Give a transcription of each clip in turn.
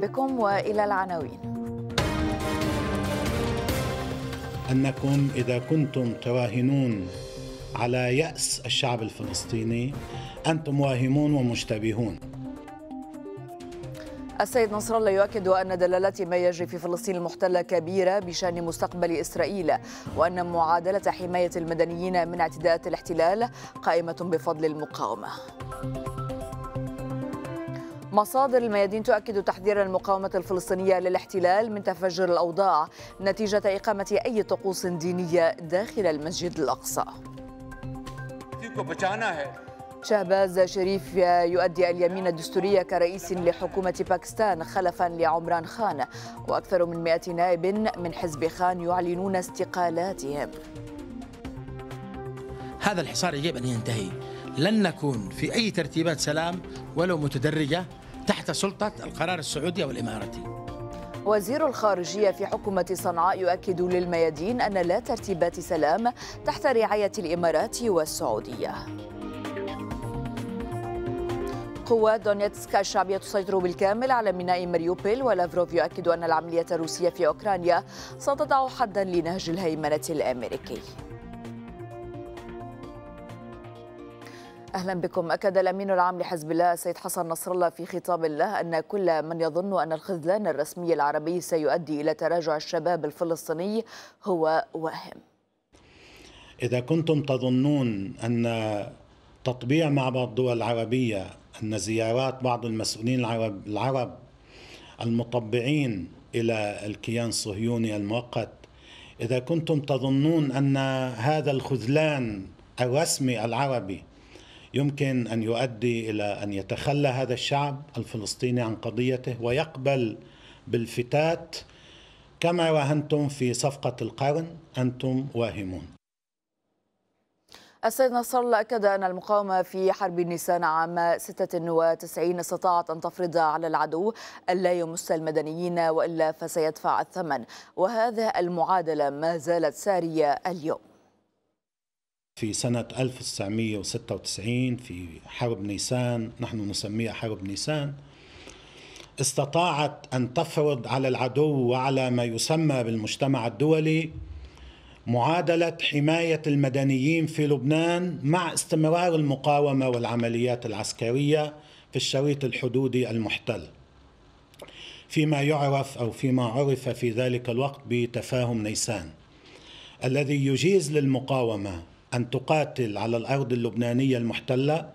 بكم والى العناوين. انكم اذا كنتم تواهنون على ياس الشعب الفلسطيني انتم واهمون ومشتبهون. السيد نصر الله يؤكد أن دلالات ما يجري في فلسطين المحتلة كبيرة بشأن مستقبل إسرائيل وأن معادلة حماية المدنيين من اعتداءات الاحتلال قائمة بفضل المقاومة. مصادر الميادين تؤكد تحذير المقاومة الفلسطينية للاحتلال من تفجر الأوضاع نتيجة إقامة أي طقوس دينية داخل المسجد الأقصى شهباز شريف يؤدي اليمين الدستورية كرئيس لحكومة باكستان خلفا لعمران خان وأكثر من 100 نائب من حزب خان يعلنون استقالاتهم هذا الحصار يجب أن ينتهي لن نكون في أي ترتيبات سلام ولو متدرجة تحت سلطة القرار السعودي والإماراتي وزير الخارجية في حكومة صنعاء يؤكد للميادين أن لا ترتيبات سلام تحت رعاية الإمارات والسعودية قوات دونيتسك الشعبية تسيطر بالكامل على ميناء مريوبل ولافروف يؤكد أن العملية الروسية في أوكرانيا ستضع حدا لنهج الهيمنة الأمريكي اهلا بكم اكد الامين العام لحزب الله سيد حسن نصر الله في خطاب له ان كل من يظن ان الخذلان الرسمي العربي سيؤدي الى تراجع الشباب الفلسطيني هو واهم اذا كنتم تظنون ان تطبيع مع بعض الدول العربيه ان زيارات بعض المسؤولين العرب العرب المطبعين الى الكيان الصهيوني المؤقت اذا كنتم تظنون ان هذا الخذلان الرسمي العربي يمكن ان يؤدي الى ان يتخلى هذا الشعب الفلسطيني عن قضيته ويقبل بالفتات كما وهنتم في صفقه القرن انتم واهمون السيد نصر الله أكد أن المقاومة في حرب نيسان عام 96 استطاعت أن تفرض على العدو ألا يمس المدنيين وإلا فسيدفع الثمن وهذه المعادلة ما زالت سارية اليوم في سنة 1996 في حرب نيسان نحن نسميها حرب نيسان استطاعت أن تفرض على العدو وعلى ما يسمى بالمجتمع الدولي معادلة حماية المدنيين في لبنان مع استمرار المقاومة والعمليات العسكرية في الشريط الحدودي المحتل فيما يعرف أو فيما عرف في ذلك الوقت بتفاهم نيسان الذي يجيز للمقاومة أن تقاتل على الأرض اللبنانية المحتلة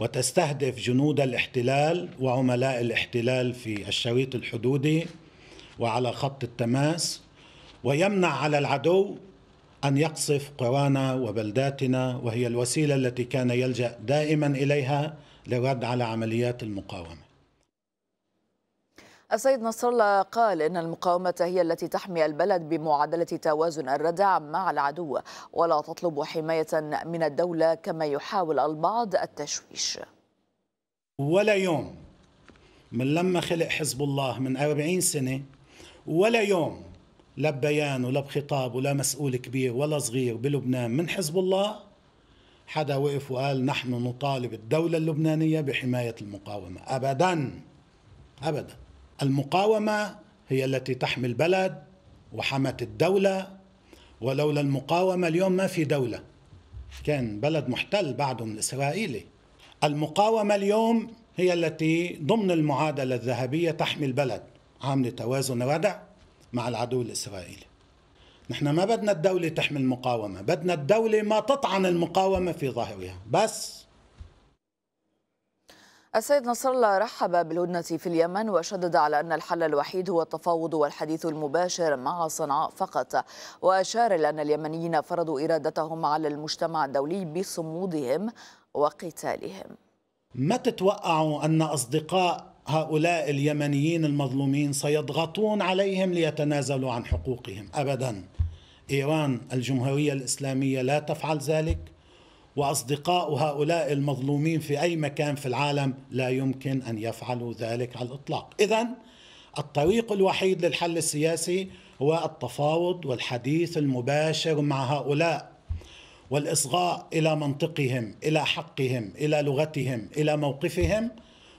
وتستهدف جنود الاحتلال وعملاء الاحتلال في الشريط الحدودي وعلى خط التماس ويمنع على العدو أن يقصف قرانا وبلداتنا وهي الوسيلة التي كان يلجأ دائما إليها للرد على عمليات المقاومة السيد نصر الله قال إن المقاومة هي التي تحمي البلد بمعادلة توازن الردع مع العدو ولا تطلب حماية من الدولة كما يحاول البعض التشويش ولا يوم من لما خلق حزب الله من 40 سنة ولا يوم لا بيان ولا بخطاب ولا مسؤول كبير ولا صغير بلبنان من حزب الله حدا وقف وقال نحن نطالب الدولة اللبنانية بحماية المقاومة أبدا أبدا المقاومة هي التي تحمي البلد وحمت الدولة ولولا المقاومة اليوم ما في دولة كان بلد محتل بعده من الإسرائيلي المقاومة اليوم هي التي ضمن المعادلة الذهبية تحمي البلد عاملة توازن ردع مع العدو الإسرائيلي نحن ما بدنا الدولة تحمي المقاومة بدنا الدولة ما تطعن المقاومة في ظهرها بس السيد نصر الله رحب بالهدنة في اليمن وشدد على أن الحل الوحيد هو التفاوض والحديث المباشر مع صنعاء فقط وأشار إلى أن اليمنيين فرضوا إرادتهم على المجتمع الدولي بصمودهم وقتالهم ما تتوقعوا أن أصدقاء هؤلاء اليمنيين المظلومين سيضغطون عليهم ليتنازلوا عن حقوقهم أبدا إيران الجمهورية الإسلامية لا تفعل ذلك واصدقاء هؤلاء المظلومين في اي مكان في العالم لا يمكن ان يفعلوا ذلك على الاطلاق اذا الطريق الوحيد للحل السياسي هو التفاوض والحديث المباشر مع هؤلاء والاصغاء الى منطقهم الى حقهم الى لغتهم الى موقفهم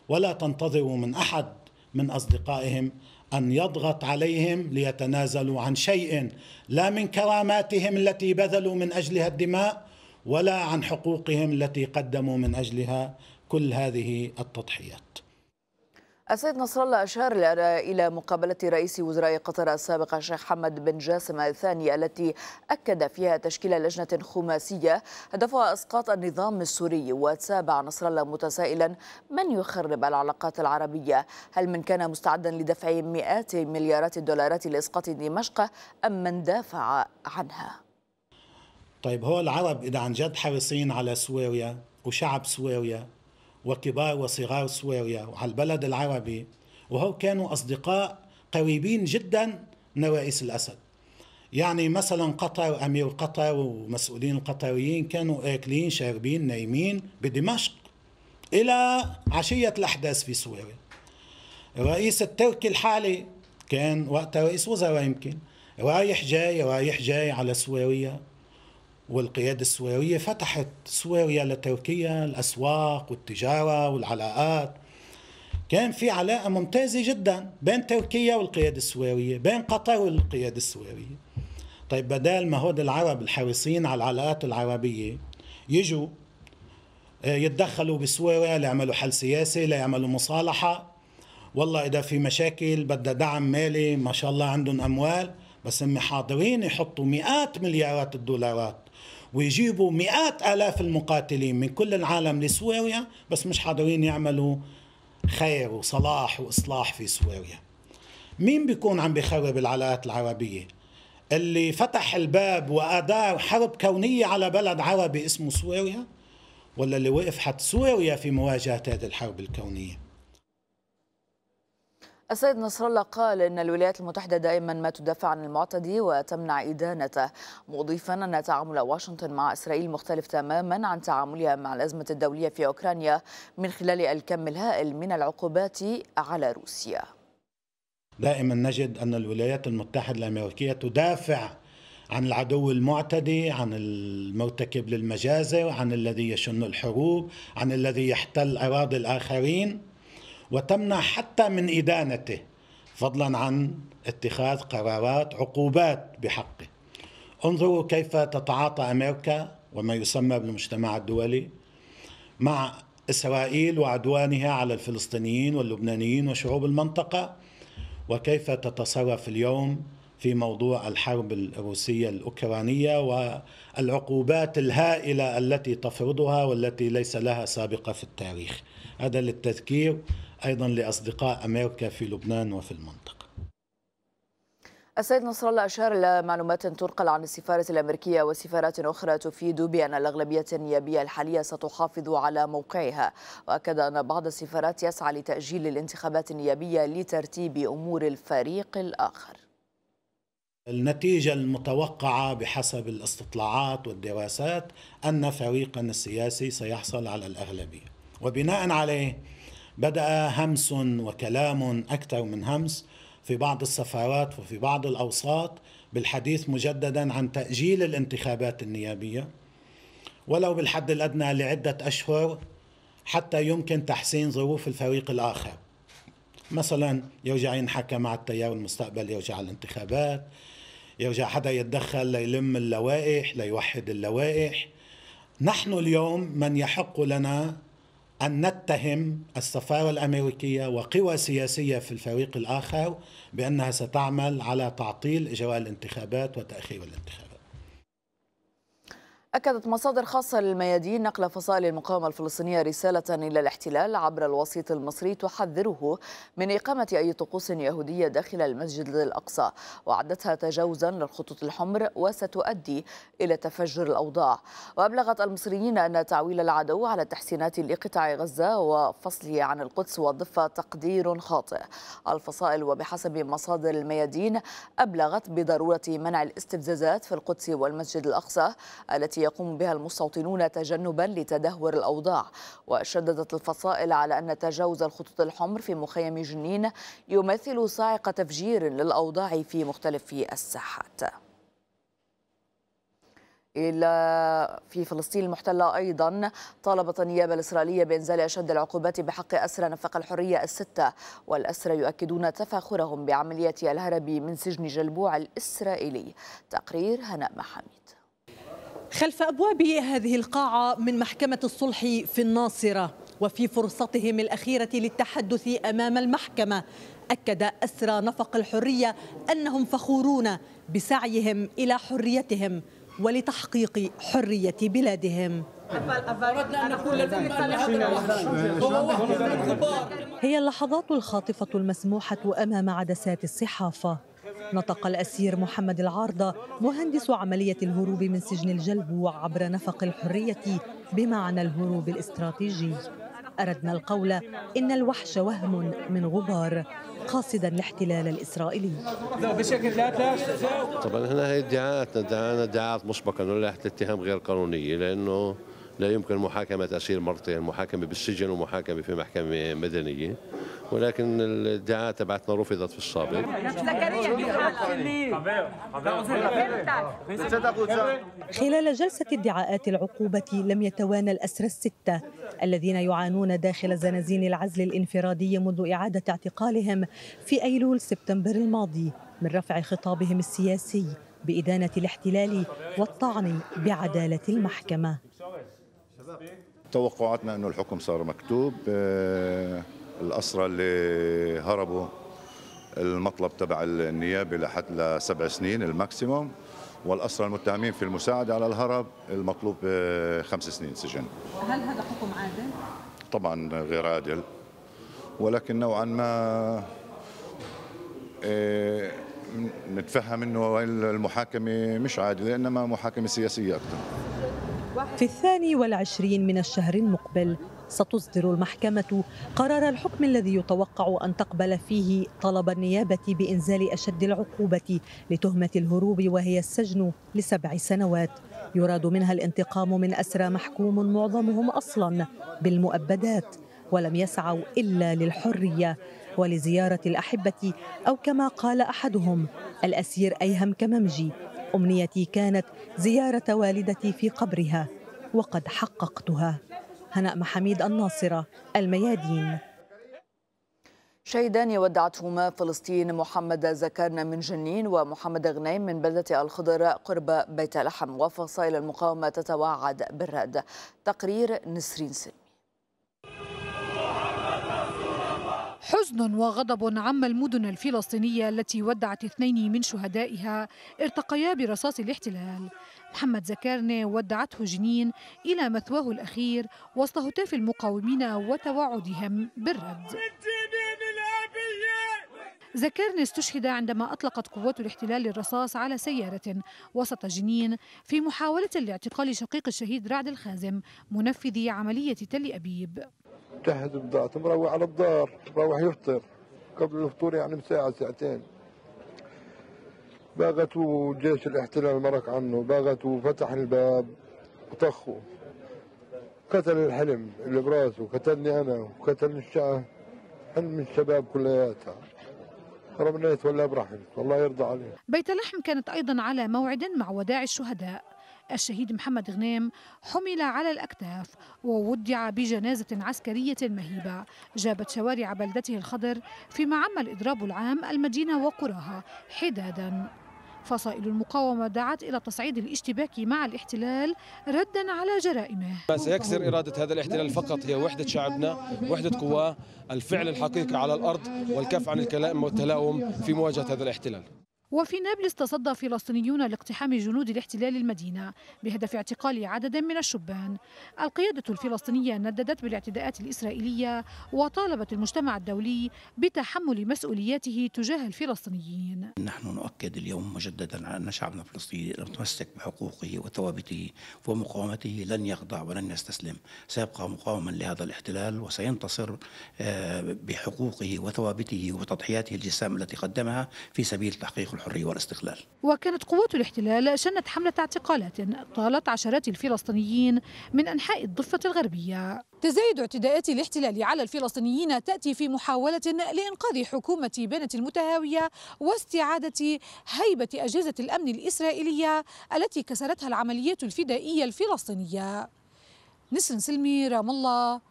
ولا تنتظروا من احد من اصدقائهم ان يضغط عليهم ليتنازلوا عن شيء لا من كراماتهم التي بذلوا من اجلها الدماء ولا عن حقوقهم التي قدموا من اجلها كل هذه التضحيات. السيد نصر الله أشار إلى مقابلة رئيس وزراء قطر السابق الشيخ حمد بن جاسم الثاني التي أكد فيها تشكيل لجنة خماسية هدفها إسقاط النظام السوري وتابع نصر الله متسائلا من يخرب العلاقات العربية هل من كان مستعدا لدفع مئات مليارات الدولارات لإسقاط دمشق أم من دافع عنها؟ طيب هو العرب إذا عن جد حريصين على سوريا وشعب سوريا وكبار وصغار سوريا وعلى البلد العربي وهو كانوا أصدقاء قريبين جدا من رئيس الأسد يعني مثلا قطر أمير قطر ومسؤولين القطريين كانوا آكلين شاربين نايمين بدمشق إلى عشية الأحداث في سوريا الرئيس التركي الحالي كان وقتها رئيس وزراء يمكن رايح جاي رايح جاي على سوريا والقيادة السويرية فتحت سوريا لتركيا الأسواق والتجارة والعلاقات كان في علاقة ممتازة جدا بين تركيا والقيادة السويرية بين قطر والقيادة السويرية طيب بدال ما هود العرب الحريصين على العلاقات العربية يجوا آه، يتدخلوا بسوريا ليعملوا حل سياسي ليعملوا مصالحة والله إذا في مشاكل بدها دعم مالي ما شاء الله عندهم أموال بس هم حاضرين يحطوا مئات مليارات الدولارات ويجيبوا مئات آلاف المقاتلين من كل العالم لسوريا بس مش حاضرين يعملوا خير وصلاح وإصلاح في سوريا مين بيكون عم بيخرب العلاقات العربية اللي فتح الباب وأدار حرب كونية على بلد عربي اسمه سوريا ولا اللي وقف حد سوريا في مواجهة هذه الحرب الكونية السيد نصر الله قال ان الولايات المتحده دائما ما تدافع عن المعتدي وتمنع ادانته مضيفا ان تعامل واشنطن مع اسرائيل مختلف تماما عن تعاملها مع الازمه الدوليه في اوكرانيا من خلال الكم الهائل من العقوبات على روسيا دائما نجد ان الولايات المتحده الامريكيه تدافع عن العدو المعتدي عن المرتكب للمجازر عن الذي يشن الحروب عن الذي يحتل اراضي الاخرين وتمنع حتى من إدانته فضلا عن اتخاذ قرارات عقوبات بحقه انظروا كيف تتعاطى أمريكا وما يسمى بالمجتمع الدولي مع إسرائيل وعدوانها على الفلسطينيين واللبنانيين وشعوب المنطقة وكيف تتصرف اليوم في موضوع الحرب الروسية الأوكرانية والعقوبات الهائلة التي تفرضها والتي ليس لها سابقة في التاريخ هذا للتذكير أيضا لأصدقاء أمريكا في لبنان وفي المنطقة السيد نصر الله أشار إلى معلومات تنقل عن السفارة الأمريكية وسفارات أخرى تفيد بأن الأغلبية النيابية الحالية ستحافظ على موقعها وأكد أن بعض السفارات يسعى لتأجيل الانتخابات النيابية لترتيب أمور الفريق الآخر النتيجة المتوقعة بحسب الاستطلاعات والدراسات أن فريقا السياسي سيحصل على الأغلبية وبناء عليه بدأ همس وكلام أكثر من همس في بعض السفارات وفي بعض الأوساط بالحديث مجددا عن تأجيل الانتخابات النيابية ولو بالحد الأدنى لعدة أشهر حتى يمكن تحسين ظروف الفريق الآخر مثلا يرجع ينحكى مع التيار المستقبل يرجع الانتخابات يرجع حدا يتدخل ليلم اللوائح ليوحد اللوائح نحن اليوم من يحق لنا أن نتهم السفارة الأمريكية وقوى سياسية في الفريق الآخر بأنها ستعمل على تعطيل إجراء الانتخابات وتأخير الانتخابات أكدت مصادر خاصة للميادين نقل فصائل المقاومة الفلسطينية رسالة إلى الاحتلال عبر الوسيط المصري تحذره من إقامة أي طقوس يهودية داخل المسجد الأقصى وعدتها تجاوزا للخطوط الحمر وستؤدي إلى تفجر الأوضاع وأبلغت المصريين أن تعويل العدو على التحسينات لقطاع غزة وفصله عن القدس والضفة تقدير خاطئ الفصائل وبحسب مصادر الميادين أبلغت بضرورة منع الاستفزازات في القدس والمسجد الأقصى التي يقوم بها المستوطنون تجنبا لتدهور الأوضاع وشددت الفصائل على أن تجاوز الخطوط الحمر في مخيم جنين يمثل صاعقة تفجير للأوضاع في مختلف الساحات إلى في فلسطين المحتلة أيضا طالبت النيابة الإسرائيلية بإنزال أشد العقوبات بحق أسرى نفق الحرية الستة والأسرى يؤكدون تفاخرهم بعملية الهرب من سجن جلبوع الإسرائيلي تقرير هناء محمد خلف أبواب هذه القاعة من محكمة الصلح في الناصرة وفي فرصتهم الأخيرة للتحدث أمام المحكمة أكد أسرى نفق الحرية أنهم فخورون بسعيهم إلى حريتهم ولتحقيق حرية بلادهم هي اللحظات الخاطفة المسموحة أمام عدسات الصحافة نطق الأسير محمد العارضة مهندس عملية الهروب من سجن الجلب عبر نفق الحرية بمعنى الهروب الاستراتيجي أردنا القول إن الوحش وهم من غبار قاصدا الاحتلال الإسرائيلي طبعا هنا هي ادعاءاتنا ادعاءات مسبقا ولائحة الاتهام غير قانونية لأنه لا يمكن محاكمة أسير مرتين محاكمة بالسجن ومحاكمة في محكمة مدنية ولكن الدعاء تبعتنا رفضت في السابق خلال جلسة ادعاءات العقوبة لم يتوانى الأسرى الستة الذين يعانون داخل زنازين العزل الانفرادي منذ إعادة اعتقالهم في أيلول سبتمبر الماضي من رفع خطابهم السياسي بإدانة الاحتلال والطعن بعدالة المحكمة توقعاتنا انه الحكم صار مكتوب آه، الاسرى اللي هربوا المطلب تبع النيابه لحد لسبع سنين الماكسيموم والاسرى المتهمين في المساعده على الهرب المطلوب آه، خمس سنين سجن. هل هذا حكم عادل؟ طبعا غير عادل ولكن نوعا ما آه، نتفهم انه المحاكمه مش عادله انما محاكمه سياسيه اكثر. في الثاني والعشرين من الشهر المقبل ستصدر المحكمة قرار الحكم الذي يتوقع أن تقبل فيه طلب النيابة بإنزال أشد العقوبة لتهمة الهروب وهي السجن لسبع سنوات يراد منها الانتقام من أسرى محكوم معظمهم أصلا بالمؤبدات ولم يسعوا إلا للحرية ولزيارة الأحبة أو كما قال أحدهم الأسير أيهم كممجي أمنيتي كانت زيارة والدتي في قبرها وقد حققتها هناء محميد الناصرة الميادين شهيدان ودعتهما فلسطين محمد زكرنا من جنين ومحمد غنيم من بلدة الخضر قرب بيت لحم وفصائل المقاومة تتوعد بالرد تقرير نسرين سلم حزن وغضب عم المدن الفلسطينية التي ودعت اثنين من شهدائها ارتقيا برصاص الاحتلال محمد زكارني ودعته جنين إلى مثواه الأخير وسط هتاف المقاومين وتوعدهم بالرد زكرني استشهد عندما أطلقت قوات الاحتلال الرصاص على سيارة وسط جنين في محاولة لاعتقال شقيق الشهيد رعد الخازم منفذ عملية تل أبيب تحت بضاعته مروح على الدار مروح يفطر قبل الفطور يعني بساعة ساعتين باغتوا جيش الاحتلال مرق عنه باغتوا فتح الباب وطخه قتل الحلم اللي براسه قتلني انا وقتل الشعب حلم الشباب كلياتها ربنا يتولى برحمته والله يرضى عليه بيت لحم كانت ايضا على موعد مع وداع الشهداء الشهيد محمد غنام حمل على الأكتاف وودع بجنازة عسكرية مهيبة جابت شوارع بلدته الخضر فيما عم الإضراب العام المدينة وقراها حدادا فصائل المقاومة دعت إلى التصعيد الاشتباكي مع الاحتلال ردا على جرائمه ما سيكسر إرادة هذا الاحتلال فقط هي وحدة شعبنا وحدة قواه الفعل الحقيقي على الأرض والكف عن الكلام والتلاوم في مواجهة هذا الاحتلال وفي نابلس تصدى فلسطينيون لاقتحام جنود الاحتلال المدينة بهدف اعتقال عدد من الشبان القيادة الفلسطينية نددت بالاعتداءات الإسرائيلية وطالبت المجتمع الدولي بتحمل مسؤولياته تجاه الفلسطينيين نحن نؤكد اليوم مجددا على أن شعبنا الفلسطيني المتمسك بحقوقه وثوابته ومقاومته لن يخضع ولن يستسلم سيبقى مقاوما لهذا الاحتلال وسينتصر آه، بحقوقه وثوابته وتضحياته الجسام التي قدمها في سبيل تحقيق الحرية والاستقلال وكانت قوات الاحتلال شنت حملة اعتقالات طالت عشرات الفلسطينيين من أنحاء الضفة الغربية تزايد اعتداءات الاحتلال على الفلسطينيين تأتي في محاولة لإنقاذ حكومة بنت المتهاوية واستعادة هيبة أجهزة الأمن الإسرائيلية التي كسرتها العمليات الفدائية الفلسطينية نسرين سلمي رام الله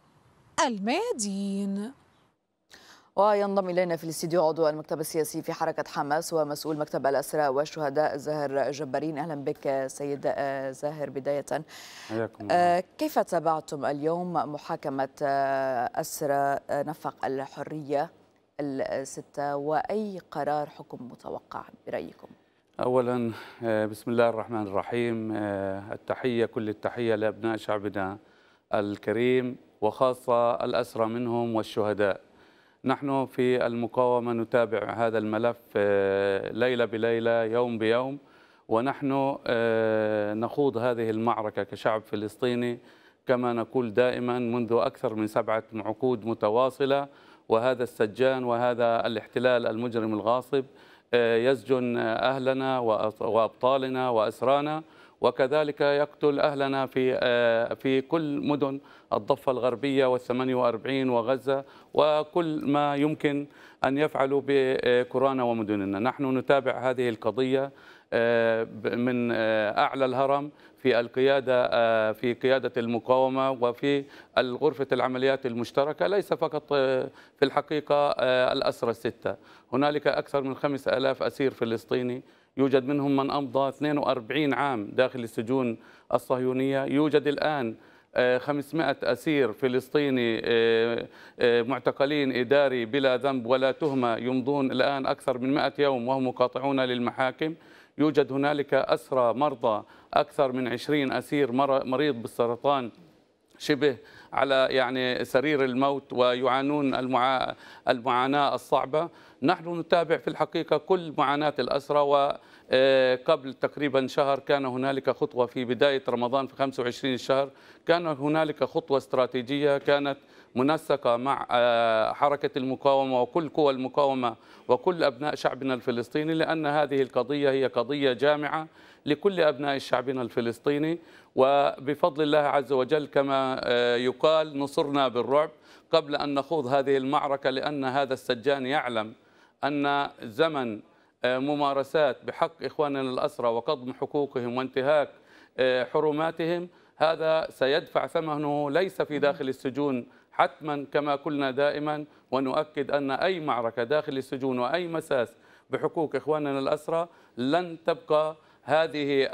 الميادين وينضم إلينا في الاستديو عضو المكتب السياسي في حركة حماس ومسؤول مكتب الأسرى والشهداء زاهر جبارين أهلا بك سيد زاهر بداية آه، كيف تابعتم اليوم محاكمة آه، أسرى آه، نفق الحرية الستة وأي قرار حكم متوقع برأيكم؟ أولا بسم الله الرحمن الرحيم التحية كل التحية لأبناء شعبنا الكريم وخاصة الأسرى منهم والشهداء نحن في المقاومة نتابع هذا الملف آه، ليلة بليلة يوم بيوم ونحن آه، نخوض هذه المعركة كشعب فلسطيني كما نقول دائما منذ أكثر من سبعة عقود متواصلة وهذا السجان وهذا الاحتلال المجرم الغاصب آه، يسجن أهلنا وأبطالنا وأسرانا وكذلك يقتل أهلنا في آه، في كل مدن الضفة الغربية والثمانية وأربعين وغزة وكل ما يمكن أن يفعلوا بكورونا ومدننا نحن نتابع هذه القضية آه، من آه، أعلى الهرم في القيادة في قيادة المقاومة وفي غرفة العمليات المشتركة ليس فقط في الحقيقة الأسرى الستة هنالك أكثر من خمس ألاف أسير فلسطيني يوجد منهم من أمضى 42 عام داخل السجون الصهيونية يوجد الآن 500 آه، أسير فلسطيني آه، آه، معتقلين إداري بلا ذنب ولا تهمة يمضون الآن أكثر من 100 يوم وهم مقاطعون للمحاكم يوجد هنالك أسرى مرضى أكثر من 20 أسير مريض بالسرطان شبه على يعني سرير الموت ويعانون المعا... المعاناة الصعبة نحن نتابع في الحقيقة كل معاناة الأسرة وقبل آه، تقريبا شهر كان هنالك خطوة في بداية رمضان في 25 الشهر كان هنالك خطوة استراتيجية كانت منسقة مع آه، حركة المقاومة وكل قوى المقاومة وكل أبناء شعبنا الفلسطيني لأن هذه القضية هي قضية جامعة لكل أبناء شعبنا الفلسطيني وبفضل الله عز وجل كما آه، يقال نصرنا بالرعب قبل أن نخوض هذه المعركة لأن هذا السجان يعلم أن زمن آه، ممارسات بحق إخواننا الأسرى وقضم حقوقهم وانتهاك حرماتهم هذا سيدفع ثمنه ليس في داخل السجون حتما كما قلنا دائما ونؤكد أن أي معركة داخل السجون وأي مساس بحقوق إخواننا الأسرى لن تبقى هذه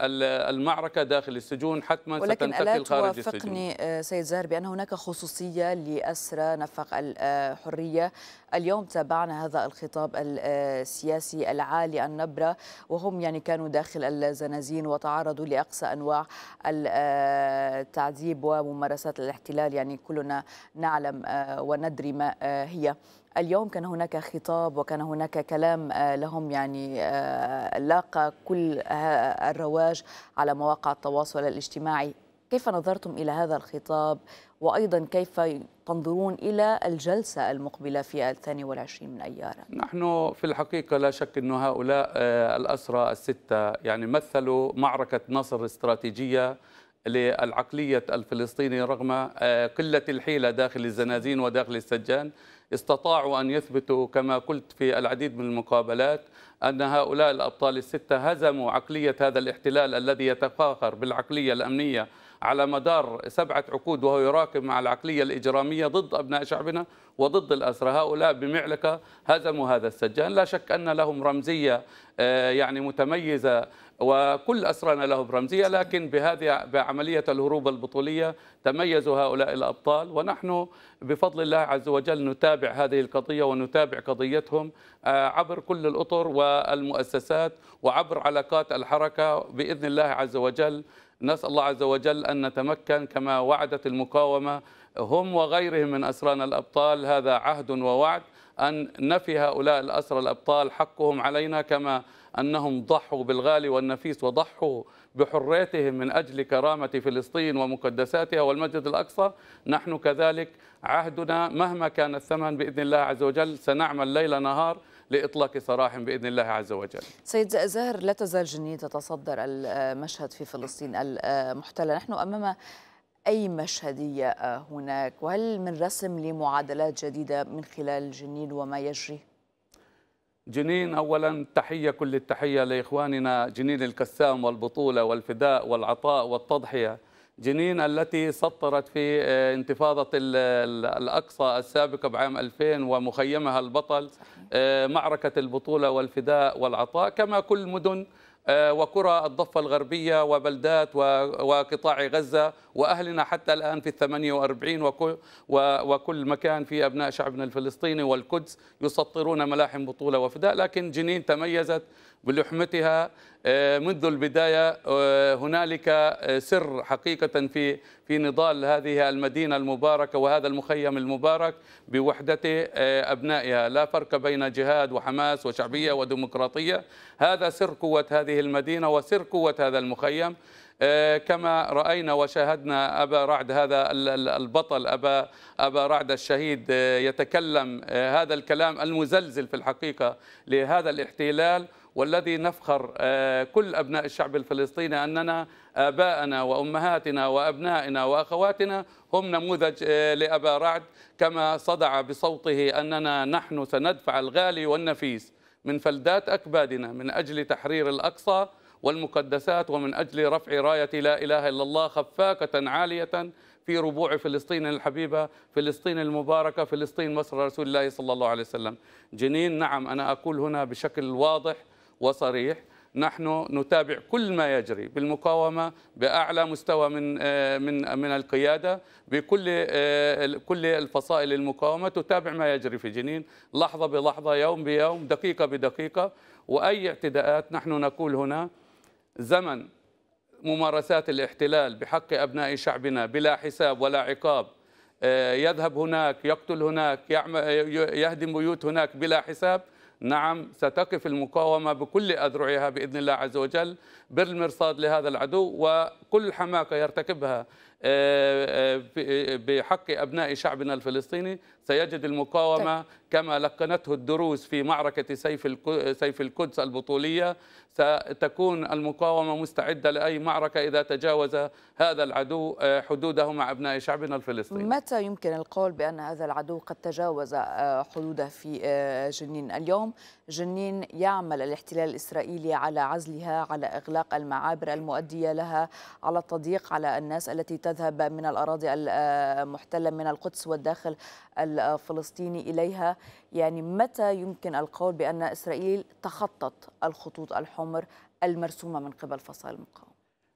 المعركة داخل السجون حتما ولكن ألا خارج السجون توافقني آه، سيد زاهر بأن هناك خصوصية لأسرى نفق الحرية آه، اليوم تابعنا هذا الخطاب آه، السياسي العالي النبرة وهم يعني كانوا داخل الزنازين وتعرضوا لأقصى أنواع التعذيب وممارسات الاحتلال يعني كلنا نعلم وندري ما هي اليوم كان هناك خطاب وكان هناك كلام آه، لهم يعني آه، لاقى كل الرواج على مواقع التواصل الاجتماعي كيف نظرتم إلى هذا الخطاب وأيضا كيف تنظرون إلى الجلسة المقبلة في الثاني والعشرين من أيار نحن في الحقيقة لا شك أن هؤلاء آه، الأسرى الستة يعني مثلوا معركة نصر استراتيجية للعقلية الفلسطينية رغم قلة الحيلة داخل الزنازين وداخل السجان استطاعوا أن يثبتوا كما قلت في العديد من المقابلات أن هؤلاء الأبطال الستة هزموا عقلية هذا الاحتلال الذي يتفاخر بالعقلية الأمنية على مدار سبعة عقود وهو يراكم مع العقلية الإجرامية ضد أبناء شعبنا وضد الأسرى هؤلاء بمعلكة هزموا هذا السجان لا شك أن لهم رمزية آه، يعني متميزة وكل أسرنا له برمزية لكن بهذه بعملية الهروب البطولية تميز هؤلاء الأبطال ونحن بفضل الله عز وجل نتابع هذه القضية ونتابع قضيتهم آه، عبر كل الأطر والمؤسسات وعبر علاقات الحركة بإذن الله عز وجل نسأل الله عز وجل أن نتمكن كما وعدت المقاومة هم وغيرهم من أسرانا الأبطال هذا عهد ووعد أن نفي هؤلاء الأسرى الأبطال حقهم علينا كما أنهم ضحوا بالغالي والنفيس وضحوا بحريتهم من أجل كرامة فلسطين ومقدساتها والمسجد الأقصى نحن كذلك عهدنا مهما كان الثمن بإذن الله عز وجل سنعمل ليل نهار لإطلاق سراح بإذن الله عز وجل سيد زاهر لا تزال جنين تتصدر المشهد في فلسطين المحتلة نحن أمام أي مشهدية هناك وهل من رسم لمعادلات جديدة من خلال جنين وما يجري؟ جنين أولا تحية كل التحية لإخواننا جنين الكسام والبطولة والفداء والعطاء والتضحية جنين التي سطرت في آه، انتفاضة الأقصى السابقة بعام 2000 ومخيمها البطل آه، معركة البطولة والفداء والعطاء كما كل مدن آه، وقرى الضفة الغربية وبلدات وقطاع غزة وأهلنا حتى الآن في الثمانية وأربعين وكل مكان في أبناء شعبنا الفلسطيني والقدس يسطرون ملاحم بطولة وفداء لكن جنين تميزت بلحمتها آه، منذ البداية آه، هنالك آه، سر حقيقة في في نضال هذه المدينة المباركة وهذا المخيم المبارك بوحدة أبنائها لا فرق بين جهاد وحماس وشعبية وديمقراطية هذا سر قوة هذه المدينة وسر قوة هذا المخيم كما راينا وشاهدنا ابا رعد هذا البطل ابا ابا رعد الشهيد يتكلم هذا الكلام المزلزل في الحقيقه لهذا الاحتلال والذي نفخر آه، كل أبناء الشعب الفلسطيني أننا آباءنا وأمهاتنا وأبنائنا وأخواتنا هم نموذج آه، لأبا رعد كما صدع بصوته أننا نحن سندفع الغالي والنفيس من فلدات أكبادنا من أجل تحرير الأقصى والمقدسات ومن أجل رفع راية لا إله إلا الله خفاكة عالية في ربوع فلسطين الحبيبة فلسطين المباركة فلسطين مصر رسول الله صلى الله عليه وسلم جنين نعم أنا أقول هنا بشكل واضح وصريح نحن نتابع كل ما يجري بالمقاومه باعلى مستوى من آه، من من القياده بكل آه، كل الفصائل المقاومه تتابع ما يجري في جنين لحظه بلحظه يوم بيوم دقيقه بدقيقه واي اعتداءات نحن نقول هنا زمن ممارسات الاحتلال بحق ابناء شعبنا بلا حساب ولا عقاب آه، يذهب هناك يقتل هناك يهدم بيوت هناك بلا حساب نعم ستقف المقاومة بكل أذرعها بإذن الله عز وجل بالمرصاد لهذا العدو وكل حماقة يرتكبها آه، آه، آه، بحق أبناء شعبنا الفلسطيني سيجد المقاومة طيب. كما لقنته الدروس في معركة سيف سيف القدس البطولية ستكون المقاومة مستعدة لأي معركة إذا تجاوز هذا العدو آه، حدوده مع أبناء شعبنا الفلسطيني متى يمكن القول بأن هذا العدو قد تجاوز آه، حدوده في آه، جنين اليوم جنين يعمل الاحتلال الإسرائيلي على عزلها على إغلاق المعابر المؤدية لها على التضييق على الناس التي تذهب من الأراضي المحتلة من القدس والداخل الفلسطيني إليها يعني متى يمكن القول بأن إسرائيل تخطت الخطوط الحمر المرسومة من قبل فصائل المقاومة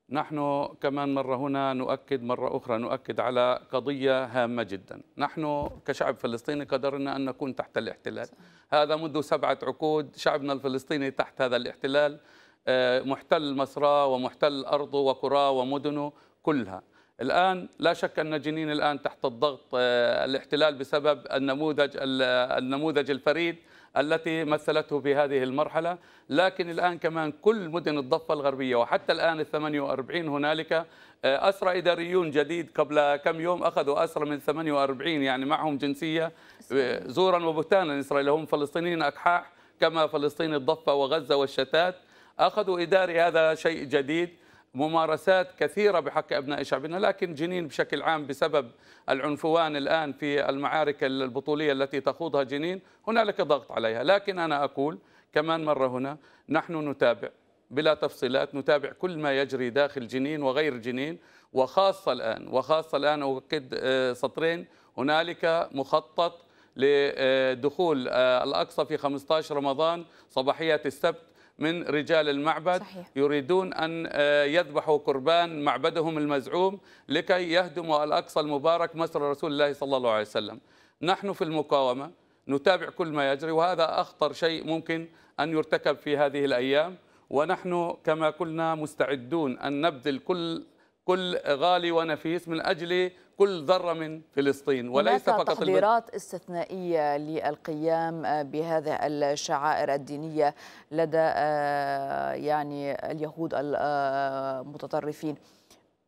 نحن كمان مرة هنا نؤكد مرة أخرى نؤكد على قضية هامة جدا نحن كشعب فلسطيني قدرنا أن نكون تحت الاحتلال هذا منذ سبعة عقود شعبنا الفلسطيني تحت هذا الاحتلال آه، محتل مصرى ومحتل أرضه وقراه ومدنه كلها الآن لا شك أن جنين الآن تحت الضغط آه، الاحتلال بسبب النموذج النموذج الفريد التي مثلته في هذه المرحلة لكن الآن كمان كل مدن الضفة الغربية وحتى الآن ال 48 هنالك آه، أسرى إداريون جديد قبل كم يوم أخذوا أسرى من 48 يعني معهم جنسية آه، زورا وبهتانا إسرائيل هم فلسطينيين أكحاح كما فلسطين الضفة وغزة والشتات أخذوا إداري هذا شيء جديد ممارسات كثيرة بحق أبناء شعبنا لكن جنين بشكل عام بسبب العنفوان الآن في المعارك البطولية التي تخوضها جنين هنالك ضغط عليها لكن أنا أقول كمان مرة هنا نحن نتابع بلا تفصيلات نتابع كل ما يجري داخل جنين وغير جنين وخاصة الآن وخاصة الآن أؤكد آه، سطرين هنالك مخطط لدخول آه، الأقصى في 15 رمضان صباحية السبت من رجال المعبد صحيح. يريدون أن آه، يذبحوا قربان معبدهم المزعوم لكي يهدموا الأقصى المبارك مصر رسول الله صلى الله عليه وسلم نحن في المقاومة نتابع كل ما يجري وهذا أخطر شيء ممكن أن يرتكب في هذه الأيام ونحن كما قلنا مستعدون أن نبذل كل كل غالي ونفيس من أجل كل ذرة من فلسطين وليس فقط تقديرات استثنائية للقيام بهذه الشعائر الدينية لدى آه، يعني اليهود المتطرفين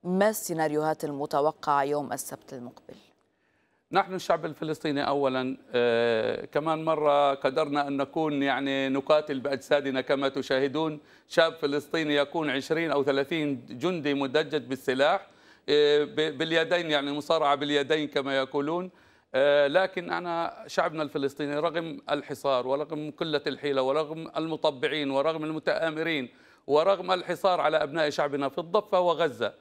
ما السيناريوهات المتوقعة يوم السبت المقبل؟ نحن الشعب الفلسطيني اولا آه كمان مره قدرنا ان نكون يعني نقاتل باجسادنا كما تشاهدون شاب فلسطيني يكون 20 او 30 جندي مدجج بالسلاح آه، باليدين يعني مصارعة باليدين كما يقولون آه، لكن أنا شعبنا الفلسطيني رغم الحصار ورغم قلة الحيلة ورغم المطبعين ورغم المتآمرين ورغم الحصار على أبناء شعبنا في الضفة وغزة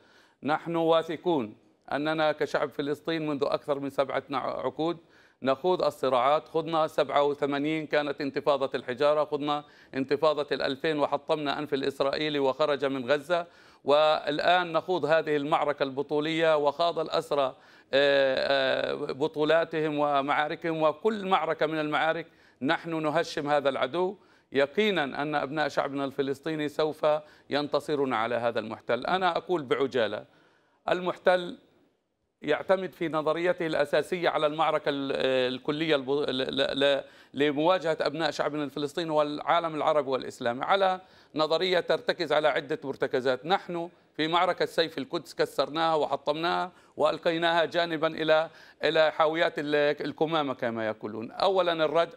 نحن واثقون أننا كشعب فلسطين منذ أكثر من سبعة عقود نخوض الصراعات خضنا 87 كانت انتفاضة الحجارة خضنا انتفاضة ال 2000 وحطمنا أنف الإسرائيلي وخرج من غزة والآن نخوض هذه المعركة البطولية وخاض الأسرى آه، آه، بطولاتهم ومعاركهم وكل معركة من المعارك نحن نهشم هذا العدو يقينا أن أبناء شعبنا الفلسطيني سوف ينتصرون على هذا المحتل أنا أقول بعجالة المحتل يعتمد في نظريته الأساسية على المعركة الكلية لمواجهة أبناء شعبنا الفلسطيني والعالم العربي والإسلامي على نظرية ترتكز على عدة مرتكزات نحن في معركة سيف القدس كسرناها وحطمناها وألقيناها جانبا إلى إلى حاويات الكمامة كما يقولون أولا الرد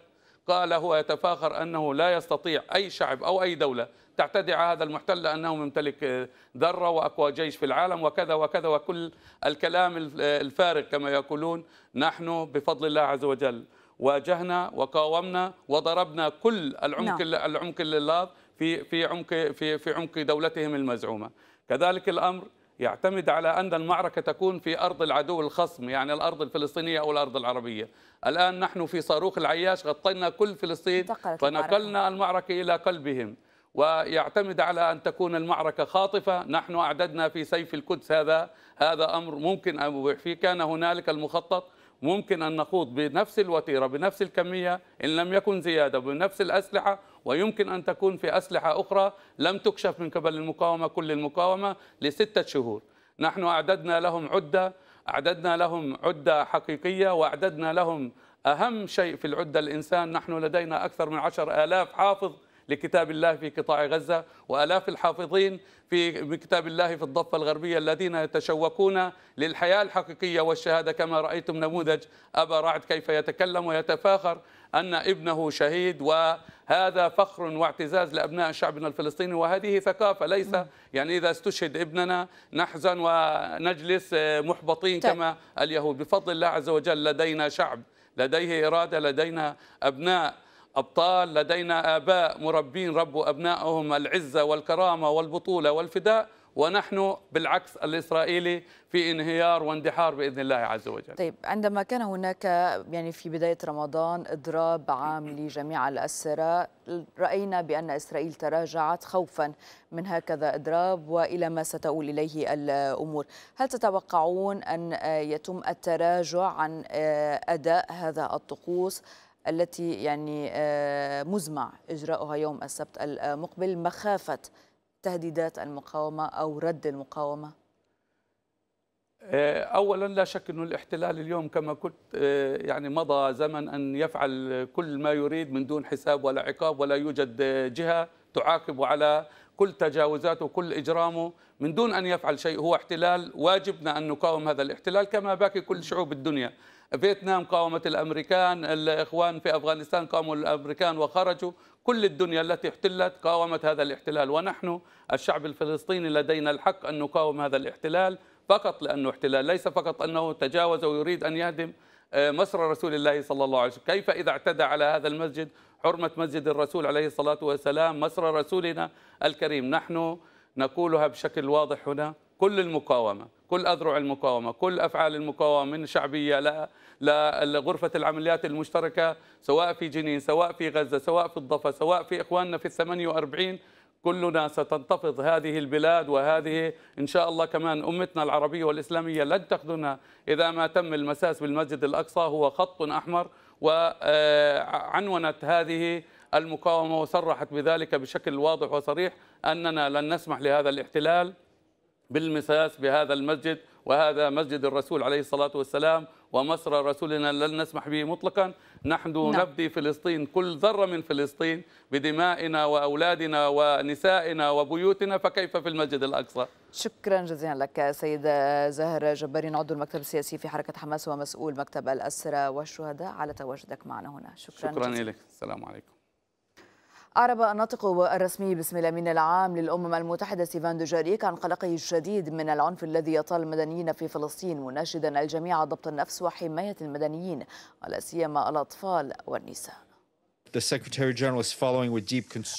قال هو يتفاخر أنه لا يستطيع أي شعب أو أي دولة تعتدع هذا المحتل لأنه يمتلك آه، ذرة وأقوى جيش في العالم وكذا وكذا وكل الكلام آه، الفارغ كما يقولون نحن بفضل الله عز وجل واجهنا وقاومنا وضربنا كل العمق نعم. العمق اللاذ في في عمق في في عمق دولتهم المزعومه كذلك الامر يعتمد على ان المعركه تكون في ارض العدو الخصم يعني الارض الفلسطينيه او الارض العربيه الان نحن في صاروخ العياش غطينا كل فلسطين فنقلنا المعركه الى قلبهم ويعتمد على أن تكون المعركة خاطفة نحن أعددنا في سيف القدس هذا هذا أمر ممكن أن فيه كان هنالك المخطط ممكن أن نخوض بنفس الوتيرة بنفس الكمية إن لم يكن زيادة بنفس الأسلحة ويمكن أن تكون في أسلحة أخرى لم تكشف من قبل المقاومة كل المقاومة لستة شهور نحن أعددنا لهم عدة أعددنا لهم عدة حقيقية وأعددنا لهم أهم شيء في العدة الإنسان نحن لدينا أكثر من عشر آلاف حافظ لكتاب الله في قطاع غزة وألاف الحافظين في كتاب الله في الضفة الغربية الذين يتشوقون للحياة الحقيقية والشهادة كما رأيتم نموذج أبا رعد كيف يتكلم ويتفاخر أن ابنه شهيد وهذا فخر واعتزاز لأبناء شعبنا الفلسطيني وهذه ثقافة ليس يعني إذا استشهد ابننا نحزن ونجلس محبطين طيب. كما اليهود بفضل الله عز وجل لدينا شعب لديه إرادة لدينا أبناء أبطال لدينا آباء مربين ربوا أبنائهم العزة والكرامة والبطولة والفداء ونحن بالعكس الإسرائيلي في انهيار واندحار بإذن الله عز وجل طيب عندما كان هناك يعني في بداية رمضان إضراب عام لجميع الأسرى رأينا بأن إسرائيل تراجعت خوفا من هكذا إضراب وإلى ما ستؤول إليه الأمور هل تتوقعون أن يتم التراجع عن آه، أداء هذا الطقوس التي يعني آه، مزمع إجراؤها يوم السبت المقبل مخافة تهديدات المقاومة أو رد المقاومة؟ آه، اولا لا شك انه الاحتلال اليوم كما كنت آه، يعني مضى زمن ان يفعل كل ما يريد من دون حساب ولا عقاب ولا يوجد جهه تعاقب على كل تجاوزاته وكل اجرامه من دون ان يفعل شيء هو احتلال واجبنا ان نقاوم هذا الاحتلال كما باقي كل شعوب الدنيا فيتنام قاومت الأمريكان الإخوان في أفغانستان قاوموا الأمريكان وخرجوا كل الدنيا التي احتلت قاومت هذا الاحتلال ونحن الشعب الفلسطيني لدينا الحق أن نقاوم هذا الاحتلال فقط لأنه احتلال ليس فقط أنه تجاوز ويريد أن يهدم آه، مصر رسول الله صلى الله عليه وسلم كيف إذا اعتدى على هذا المسجد حرمة مسجد الرسول عليه الصلاة والسلام مصر رسولنا الكريم نحن نقولها بشكل واضح هنا كل المقاومه كل اذرع المقاومه كل افعال المقاومه من شعبيه لا لغرفة العمليات المشتركة سواء في جنين سواء في غزة سواء في الضفة سواء في إخواننا في الثمانية وأربعين كلنا ستنتفض هذه البلاد وهذه إن شاء الله كمان أمتنا العربية والإسلامية لن تخذلنا إذا ما تم المساس بالمسجد الأقصى هو خط أحمر وعنونت آه، هذه المقاومة وصرحت بذلك بشكل واضح وصريح أننا لن نسمح لهذا الاحتلال بالمساس بهذا المسجد وهذا مسجد الرسول عليه الصلاة والسلام ومصر رسولنا لن نسمح به مطلقا نحن نعم. نبدي فلسطين كل ذرة من فلسطين بدمائنا وأولادنا ونسائنا وبيوتنا فكيف في المسجد الأقصى شكرا جزيلا لك سيدة زهر جبارين عضو المكتب السياسي في حركة حماس ومسؤول مكتب الأسرى والشهداء على تواجدك معنا هنا شكرا شكرا لك السلام عليكم أعرب الناطق الرسمي باسم الأمين العام للأمم المتحدة ستيفان دوجاريك عن قلقه الشديد من العنف الذي يطال المدنيين في فلسطين مناشدا الجميع ضبط النفس وحماية المدنيين ولا سيما الأطفال والنساء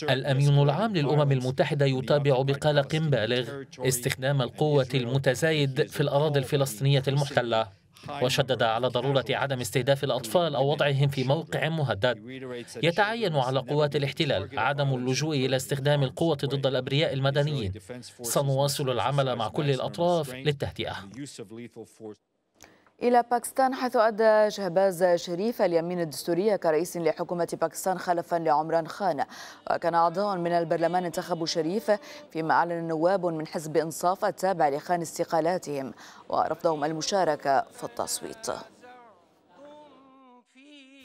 الأمين العام للأمم المتحدة يتابع بقلق بالغ استخدام القوة المتزايد في الأراضي الفلسطينية المحتلة وشدد على ضرورة عدم استهداف الأطفال أو وضعهم في موقع مهدد يتعين على قوات الاحتلال عدم اللجوء إلى استخدام القوة ضد الأبرياء المدنيين سنواصل العمل مع كل الأطراف للتهدئة إلى باكستان حيث أدى شهباز شريف اليمين الدستورية كرئيس لحكومة باكستان خلفا لعمران خان وكان أعضاء من البرلمان انتخبوا شريف فيما أعلن نواب من حزب إنصاف التابع لخان استقالاتهم ورفضهم المشاركة في التصويت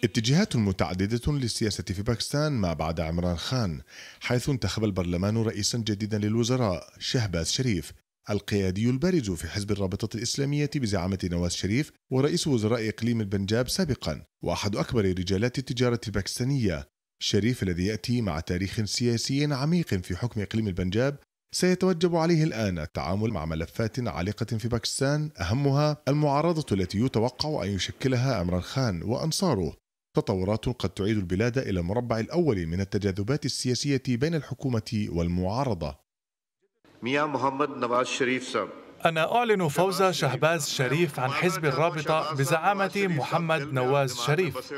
اتجاهات متعددة للسياسة في باكستان ما بعد عمران خان حيث انتخب البرلمان رئيسا جديدا للوزراء شهباز شريف القيادي البارز في حزب الرابطة الإسلامية بزعامة نواز شريف ورئيس وزراء إقليم البنجاب سابقا وأحد أكبر رجالات التجارة الباكستانية شريف الذي يأتي مع تاريخ سياسي عميق في حكم إقليم البنجاب سيتوجب عليه الآن التعامل مع ملفات عالقة في باكستان أهمها المعارضة التي يتوقع أن يشكلها عمران خان وأنصاره تطورات قد تعيد البلاد إلى المربع الأول من التجاذبات السياسية بين الحكومة والمعارضة ميام محمد نواز شريف صاحب أنا أعلن فوز شهباز شريف عن حزب الرابطة بزعامة محمد نواز شريف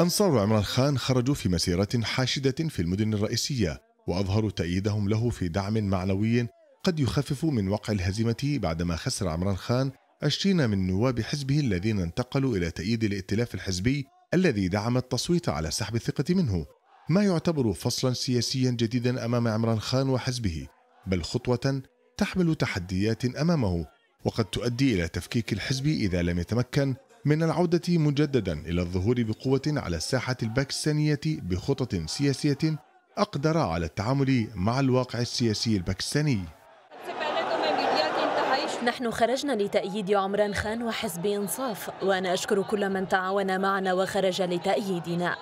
أنصار عمران خان خرجوا في مسيرة حاشدة في المدن الرئيسية وأظهروا تأييدهم له في دعم معنوي قد يخفف من وقع الهزيمة بعدما خسر عمران خان 20 من نواب حزبه الذين انتقلوا إلى تأييد الائتلاف الحزبي الذي دعم التصويت على سحب الثقة منه ما يعتبر فصلا سياسيا جديدا امام عمران خان وحزبه بل خطوه تحمل تحديات امامه وقد تؤدي الى تفكيك الحزب اذا لم يتمكن من العوده مجددا الى الظهور بقوه على الساحه الباكستانيه بخطط سياسيه اقدر على التعامل مع الواقع السياسي الباكستاني نحن خرجنا لتأييد عمران خان وحزب إنصاف وأنا أشكر كل من تعاون معنا وخرج لتأييدنا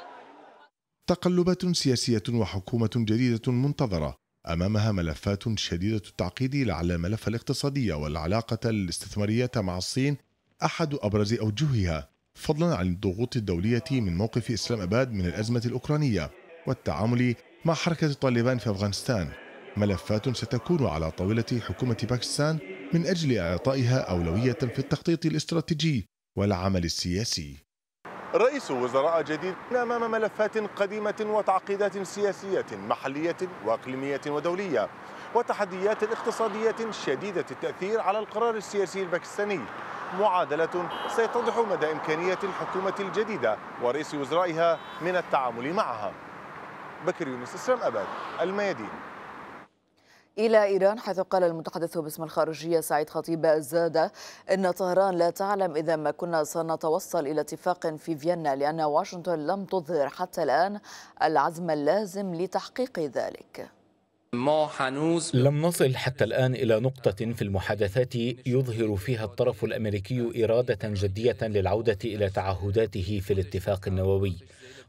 تقلبات سياسية وحكومة جديدة منتظرة أمامها ملفات شديدة التعقيد لعل الملف الاقتصادي والعلاقة الاستثمارية مع الصين أحد أبرز أوجهها فضلا عن الضغوط الدولية من موقف إسلام أباد من الأزمة الأوكرانية والتعامل مع حركة طالبان في أفغانستان ملفات ستكون على طاولة حكومة باكستان من أجل إعطائها أولوية في التخطيط الاستراتيجي والعمل السياسي رئيس وزراء جديد أمام ملفات قديمة وتعقيدات سياسية محلية وإقليمية ودولية وتحديات اقتصادية شديدة التأثير على القرار السياسي الباكستاني معادلة سيتضح مدى إمكانية الحكومة الجديدة ورئيس وزرائها من التعامل معها بكر يونس إسلام أباد الميادين إلى إيران حيث قال المتحدث باسم الخارجية سعيد خطيب الزادة أن طهران لا تعلم إذا ما كنا سنتوصل إلى اتفاق في فيينا لأن واشنطن لم تظهر حتى الآن العزم اللازم لتحقيق ذلك لم نصل حتى الآن إلى نقطة في المحادثات يظهر فيها الطرف الأمريكي إرادة جدية للعودة إلى تعهداته في الاتفاق النووي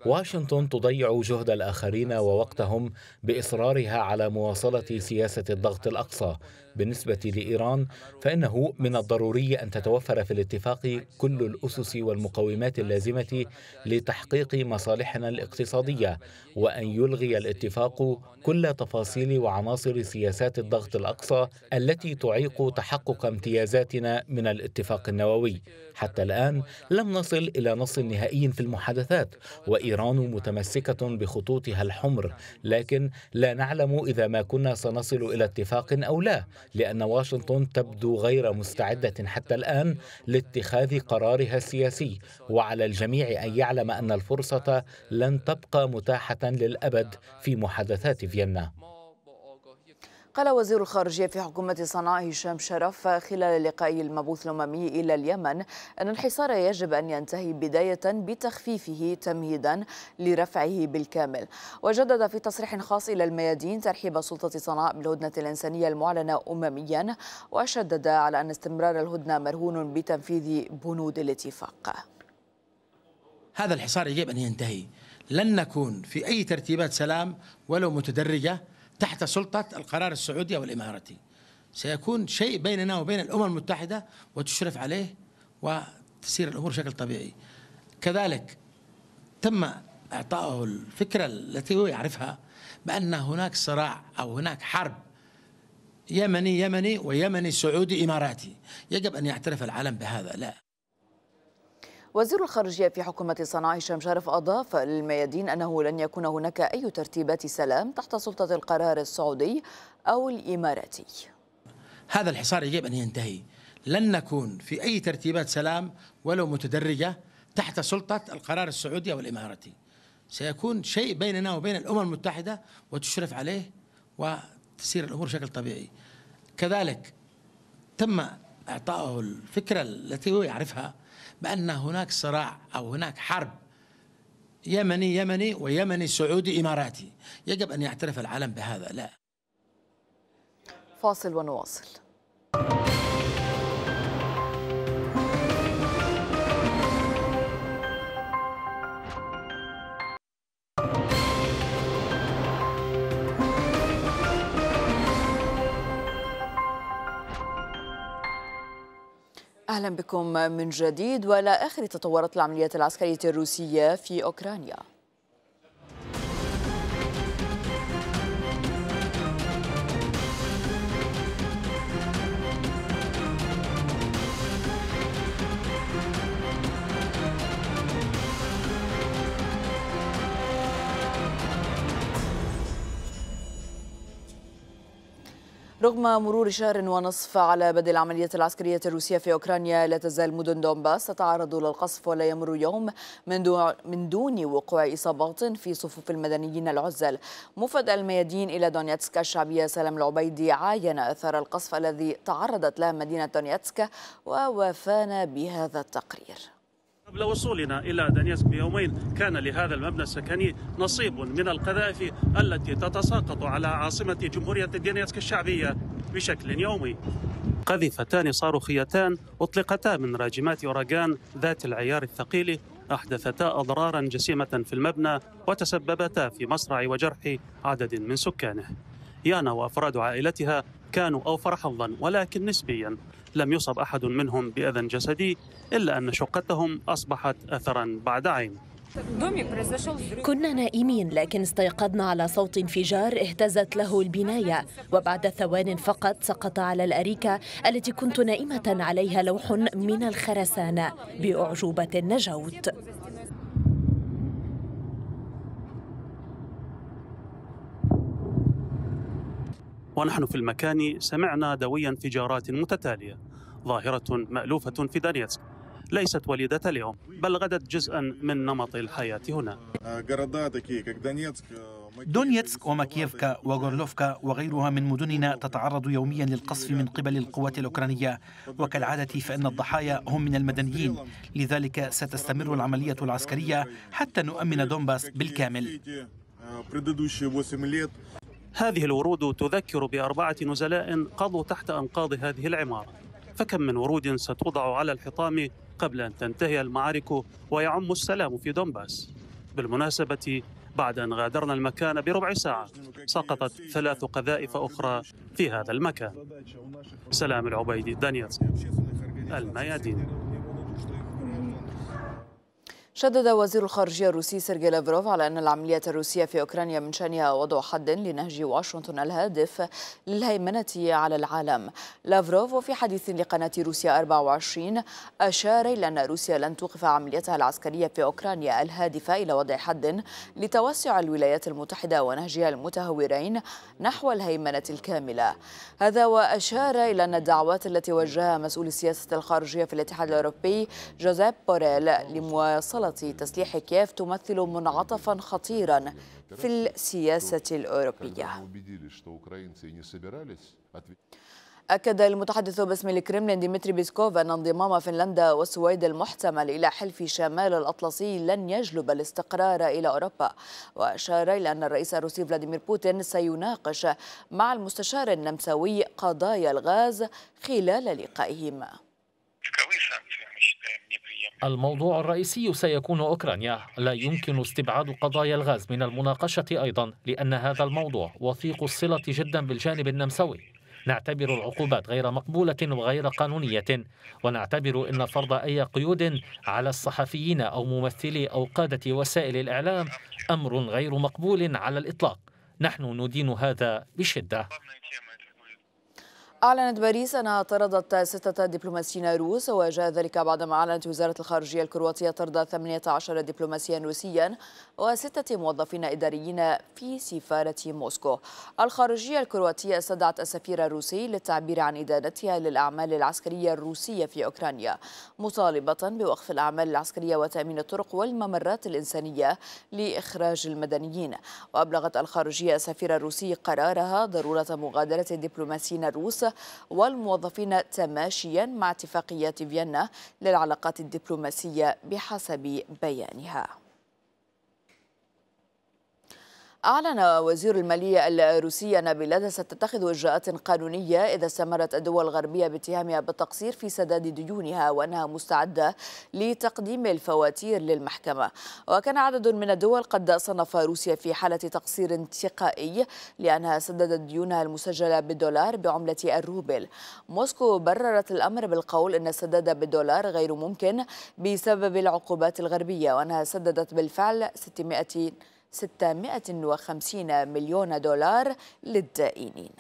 واشنطن تضيع جهد الآخرين ووقتهم بإصرارها على مواصلة سياسة الضغط الأقصى بالنسبة لإيران فإنه من الضروري أن تتوفر في الاتفاق كل الأسس والمقومات اللازمة لتحقيق مصالحنا الاقتصادية وأن يلغي الاتفاق كل تفاصيل وعناصر سياسات الضغط الأقصى التي تعيق تحقق امتيازاتنا من الاتفاق النووي حتى الآن لم نصل إلى نص نهائي في المحادثات وإيران متمسكة بخطوطها الحمر لكن لا نعلم إذا ما كنا سنصل إلى اتفاق أو لا لأن واشنطن تبدو غير مستعدة حتى الآن لاتخاذ قرارها السياسي وعلى الجميع أن يعلم أن الفرصة لن تبقى متاحة للأبد في محادثات فيينا قال وزير الخارجية في حكومة صنعاء هشام شرف خلال لقاء المبعوث الأممي إلى اليمن أن الحصار يجب أن ينتهي بداية بتخفيفه تمهيدا لرفعه بالكامل وجدد في تصريح خاص إلى الميادين ترحيب سلطة صنعاء بالهدنة الإنسانية المعلنة أمميا وشدد على أن استمرار الهدنة مرهون بتنفيذ بنود الاتفاق هذا الحصار يجب أن ينتهي لن نكون في أي ترتيبات سلام ولو متدرجة تحت سلطة القرار السعودي أو الإماراتي سيكون شيء بيننا وبين الأمم المتحدة وتشرف عليه وتسير الأمور بشكل طبيعي كذلك تم إعطائه الفكرة التي هو يعرفها بأن هناك صراع أو هناك حرب يمني يمني ويمني سعودي إماراتي يجب أن يعترف العالم بهذا لا وزير الخارجية في حكومة صنعاء هشام شرف أضاف للميادين أنه لن يكون هناك أي ترتيبات سلام تحت سلطة القرار السعودي أو الإماراتي هذا الحصار يجب أن ينتهي لن نكون في أي ترتيبات سلام ولو متدرجة تحت سلطة القرار السعودي أو الإماراتي سيكون شيء بيننا وبين الأمم المتحدة وتشرف عليه وتسير الأمور بشكل طبيعي كذلك تم إعطائه الفكرة التي هو يعرفها بأن هناك صراع أو هناك حرب يمني يمني ويمني سعودي إماراتي يجب أن يعترف العالم بهذا لا فاصل ونواصل أهلا بكم من جديد ولا آخر تطورات العمليات العسكرية الروسية في أوكرانيا رغم مرور شهر ونصف على بدء العملية العسكرية الروسية في أوكرانيا لا تزال مدن دونباس تتعرض للقصف ولا يمر يوم من دون, من دون وقوع إصابات في صفوف المدنيين العزل مفد الميادين إلى دونيتسك الشعبية سلام العبيدي عاين أثر القصف الذي تعرضت له مدينة دونيتسك ووافانا بهذا التقرير قبل وصولنا إلى دانيسك بيومين كان لهذا المبنى السكني نصيب من القذائف التي تتساقط على عاصمة جمهورية دانيسك الشعبية بشكل يومي قذفتان صاروخيتان أطلقتا من راجمات أوراغان ذات العيار الثقيل أحدثتا أضرارا جسيمة في المبنى وتسببتا في مصرع وجرح عدد من سكانه يانا وأفراد عائلتها كانوا أوفر حظا ولكن نسبيا لم يصب أحد منهم بأذى جسدي إلا أن شقتهم أصبحت أثرا بعد عين كنا نائمين لكن استيقظنا على صوت انفجار اهتزت له البناية وبعد ثوان فقط سقط على الأريكة التي كنت نائمة عليها لوح من الخرسانة بأعجوبة نجوت ونحن في المكان سمعنا دوي انفجارات متتالية ظاهرة مألوفة في دانيتسك ليست وليدة اليوم بل غدت جزءا من نمط الحياة هنا دونيتسك وماكييفكا وغورلوفكا وغيرها من مدننا تتعرض يوميا للقصف من قبل القوات الأوكرانية وكالعادة فإن الضحايا هم من المدنيين لذلك ستستمر العملية العسكرية حتى نؤمن دونباس بالكامل هذه الورود تذكر بأربعة نزلاء قضوا تحت أنقاض هذه العمارة فكم من ورود ستوضع على الحطام قبل أن تنتهي المعارك ويعم السلام في دونباس بالمناسبة بعد أن غادرنا المكان بربع ساعة سقطت ثلاث قذائف أخرى في هذا المكان سلام العبيدي دانيال الميادين شدد وزير الخارجية الروسي سيرجي لافروف على أن العملية الروسية في أوكرانيا من شأنها وضع حد لنهج واشنطن الهادف للهيمنة على العالم لافروف وفي حديث لقناة روسيا 24 أشار إلى أن روسيا لن توقف عمليتها العسكرية في أوكرانيا الهادفة إلى وضع حد لتوسع الولايات المتحدة ونهجها المتهورين نحو الهيمنة الكاملة هذا وأشار إلى أن الدعوات التي وجهها مسؤول السياسة الخارجية في الاتحاد الأوروبي جوزيف بوريل لمواصلة تسليح كييف تمثل منعطفا خطيرا في السياسة الأوروبية أكد المتحدث باسم الكرملين ديمتري بيسكوف أن انضمام فنلندا والسويد المحتمل إلى حلف شمال الأطلسي لن يجلب الاستقرار إلى أوروبا وأشار إلى أن الرئيس الروسي فلاديمير بوتين سيناقش مع المستشار النمساوي قضايا الغاز خلال لقائهما الموضوع الرئيسي سيكون أوكرانيا لا يمكن استبعاد قضايا الغاز من المناقشة أيضا لأن هذا الموضوع وثيق الصلة جدا بالجانب النمساوي نعتبر العقوبات غير مقبولة وغير قانونية ونعتبر أن فرض أي قيود على الصحفيين أو ممثلي أو قادة وسائل الإعلام أمر غير مقبول على الإطلاق نحن ندين هذا بشدة أعلنت باريس أنها طردت ستة دبلوماسيين روس وجاء ذلك بعدما أعلنت وزارة الخارجية الكرواتية طرد 18 دبلوماسيا روسيا وستة موظفين إداريين في سفارة موسكو الخارجية الكرواتية استدعت السفير الروسي للتعبير عن إدانتها للأعمال العسكرية الروسية في أوكرانيا مطالبة بوقف الأعمال العسكرية وتأمين الطرق والممرات الإنسانية لإخراج المدنيين وأبلغت الخارجية السفير الروسي قرارها ضرورة مغادرة الدبلوماسيين الروس والموظفين تماشيا مع اتفاقيات فيينا للعلاقات الدبلوماسية بحسب بيانها أعلن وزير المالية الروسي أن بلاده ستتخذ إجراءات قانونية إذا استمرت الدول الغربية باتهامها بالتقصير في سداد ديونها وأنها مستعدة لتقديم الفواتير للمحكمة وكان عدد من الدول قد صنف روسيا في حالة تقصير انتقائي لأنها سددت ديونها المسجلة بالدولار بعملة الروبل موسكو بررت الأمر بالقول أن السداد بالدولار غير ممكن بسبب العقوبات الغربية وأنها سددت بالفعل 600 650 مليون دولار للدائنين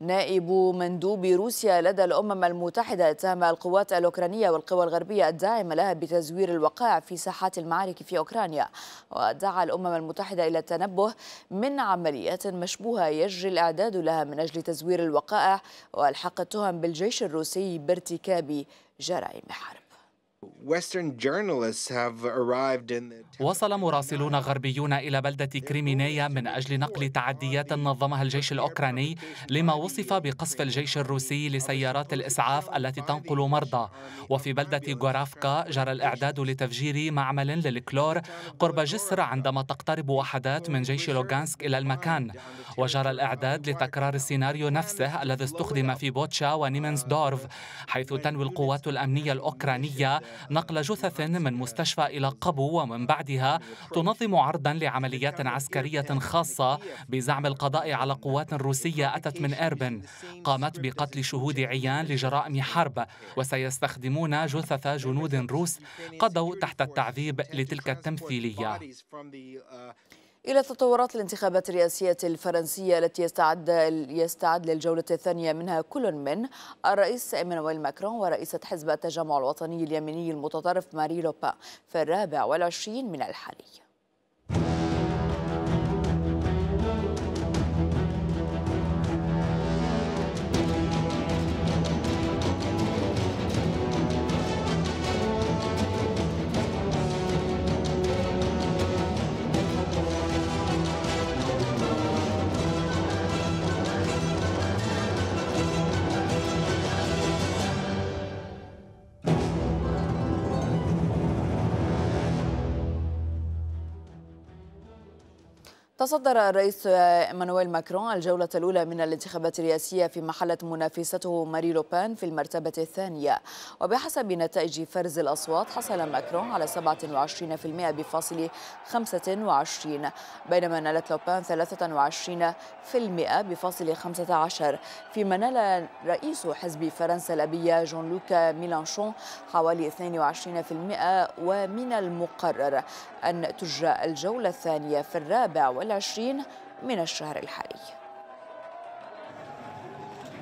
نائب مندوب روسيا لدى الأمم المتحدة اتهم القوات الأوكرانية والقوى الغربية الداعمة لها بتزوير الوقائع في ساحات المعارك في أوكرانيا ودعا الأمم المتحدة إلى التنبه من عمليات مشبوهة يجري الإعداد لها من أجل تزوير الوقائع والحق التهم بالجيش الروسي بارتكاب جرائم حرب وصل مراسلون غربيون إلى بلدة كريمينيا من أجل نقل تعديات نظمها الجيش الأوكراني لما وصف بقصف الجيش الروسي لسيارات الإسعاف التي تنقل مرضى وفي بلدة غورافكا جرى الإعداد لتفجير معمل للكلور قرب جسر عندما تقترب وحدات من جيش لوغانسك إلى المكان وجرى الإعداد لتكرار السيناريو نفسه الذي استخدم في بوتشا ونيمنز دورف uh, حيث تنوي القوات الأمنية الأوكرانية نقل جثث من مستشفى إلى قبو ومن بعدها تنظم عرضا لعمليات عسكرية خاصة بزعم القضاء على قوات روسية أتت من إربن قامت بقتل شهود عيان لجرائم حرب وسيستخدمون جثث جنود روس قضوا تحت التعذيب لتلك التمثيلية إلى تطورات الانتخابات الرئاسية الفرنسية التي يستعد يستعد للجولة الثانية منها كل من الرئيس إيمانويل ماكرون ورئيسة حزب التجمع الوطني اليميني المتطرف ماري لوبا في الرابع والعشرين من الحالي تصدر الرئيس مانويل ماكرون الجولة الأولى من الانتخابات الرئاسية في محلة منافسته ماري لوبان في المرتبة الثانية وبحسب نتائج فرز الأصوات حصل ماكرون على 27% بفاصل 25 بينما نالت لوبان 23% بفاصل 15 فيما نال رئيس حزب فرنسا الأبية جون لوكا ميلانشون حوالي 22% ومن المقرر أن تجرى الجولة الثانية في الرابع العشرين من الشهر الحالي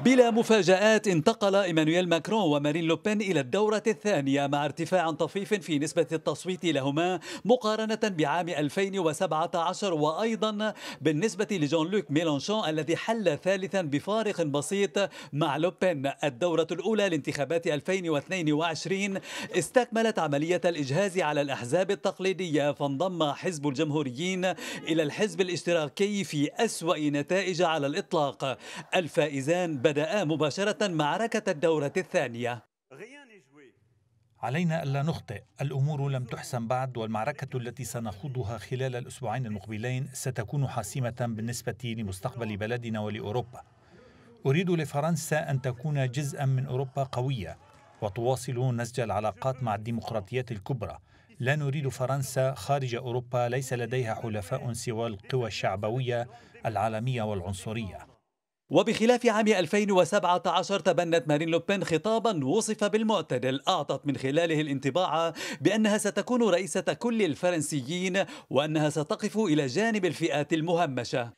بلا مفاجآت انتقل إيمانويل ماكرون ومارين لوبين إلى الدورة الثانية مع ارتفاع طفيف في نسبة التصويت لهما مقارنة بعام 2017 وأيضا بالنسبة لجون لوك ميلانشون الذي حل ثالثا بفارق بسيط مع لوبين الدورة الأولى لانتخابات 2022 استكملت عملية الإجهاز على الأحزاب التقليدية فانضم حزب الجمهوريين إلى الحزب الاشتراكي في أسوأ نتائج على الإطلاق الفائزان بدأ بدأ مباشرة معركة الدورة الثانية علينا ألا نخطئ الأمور لم تحسم بعد والمعركة التي سنخوضها خلال الأسبوعين المقبلين ستكون حاسمة بالنسبة لمستقبل بلدنا ولأوروبا أريد لفرنسا أن تكون جزءا من أوروبا قوية وتواصل نسج العلاقات مع الديمقراطيات الكبرى لا نريد فرنسا خارج أوروبا ليس لديها حلفاء سوى القوى الشعبوية العالمية والعنصرية وبخلاف عام 2017 تبنت مارين لوبين خطابا وصف بالمعتدل أعطت من خلاله الانطباع بأنها ستكون رئيسة كل الفرنسيين وأنها ستقف إلى جانب الفئات المهمشة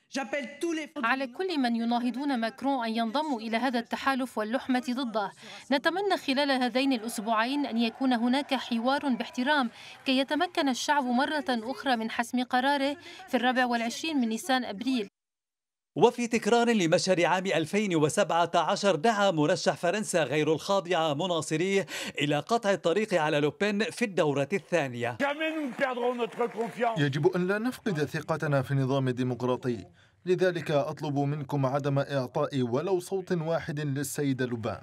على كل من يناهضون ماكرون أن ينضموا إلى هذا التحالف واللحمة ضده نتمنى خلال هذين الأسبوعين أن يكون هناك حوار باحترام كي يتمكن الشعب مرة أخرى من حسم قراره في الرابع والعشرين من نيسان أبريل وفي تكرار لمشهد عام 2017 دعا مرشح فرنسا غير الخاضعة مناصريه إلى قطع الطريق على لوبين في الدورة الثانية يجب أن لا نفقد ثقتنا في النظام الديمقراطي لذلك أطلب منكم عدم إعطاء ولو صوت واحد للسيدة لوبان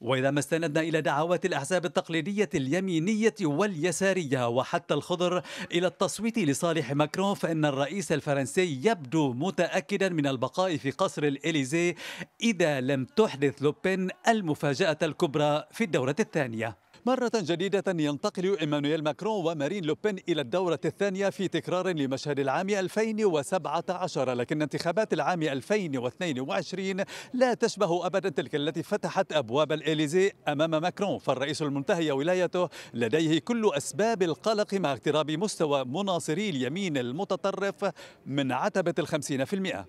وإذا ما استندنا إلى دعوات الأحزاب التقليدية اليمينية واليسارية وحتى الخضر إلى التصويت لصالح ماكرون فإن الرئيس الفرنسي يبدو متأكدا من البقاء في قصر الإليزي إذا لم تحدث لوبين المفاجأة الكبرى في الدورة الثانية مرة جديدة ينتقل إيمانويل ماكرون ومارين لوبين إلى الدورة الثانية في تكرار لمشهد العام 2017 لكن انتخابات العام 2022 لا تشبه أبدا تلك التي فتحت أبواب الإليزي أمام ماكرون فالرئيس المنتهي ولايته لديه كل أسباب القلق مع اقتراب مستوى مناصري اليمين المتطرف من عتبة الخمسين في المئة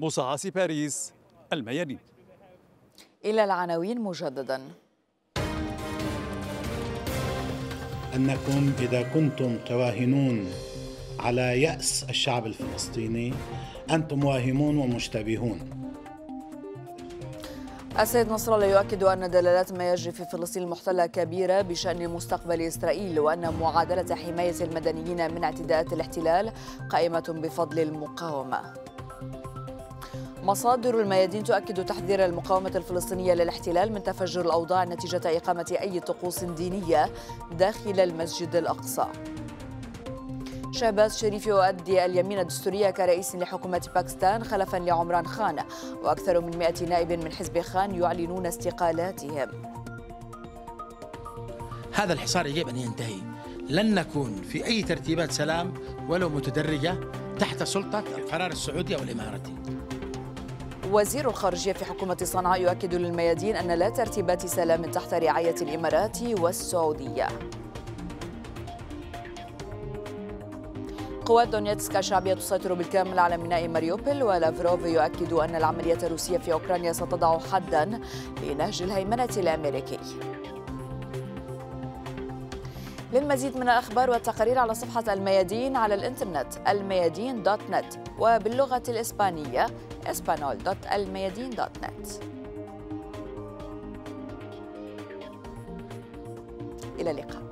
مصعصي باريس الميادين إلى العناوين مجدداً أنكم إذا كنتم تواهنون على يأس الشعب الفلسطيني أنتم واهمون ومشتبهون السيد نصر الله يؤكد أن دلالات ما يجري في فلسطين المحتلة كبيرة بشأن مستقبل إسرائيل وأن معادلة حماية المدنيين من اعتداءات الاحتلال قائمة بفضل المقاومة مصادر الميادين تؤكد تحذير المقاومة الفلسطينية للاحتلال من تفجر الأوضاع نتيجة إقامة أي طقوس دينية داخل المسجد الأقصى شهباز شريف يؤدي اليمين الدستورية كرئيس لحكومة باكستان خلفا لعمران خان وأكثر من 100 نائب من حزب خان يعلنون استقالاتهم هذا الحصار يجب أن ينتهي لن نكون في أي ترتيبات سلام ولو متدرجة تحت سلطة القرار السعودي أو الإماراتي وزير الخارجية في حكومة صنعاء يؤكد للميادين أن لا ترتيبات سلام تحت رعاية الإمارات والسعودية قوات دونيتسكا الشعبية تسيطر بالكامل على ميناء ماريوبل ولافروف يؤكد أن العملية الروسية في أوكرانيا ستضع حدا لنهج الهيمنة الأمريكي للمزيد من الأخبار والتقارير على صفحة الميادين على الإنترنت الميادين دوت نت وباللغة الإسبانية اسبانول دوت الميادين دوت نت إلى اللقاء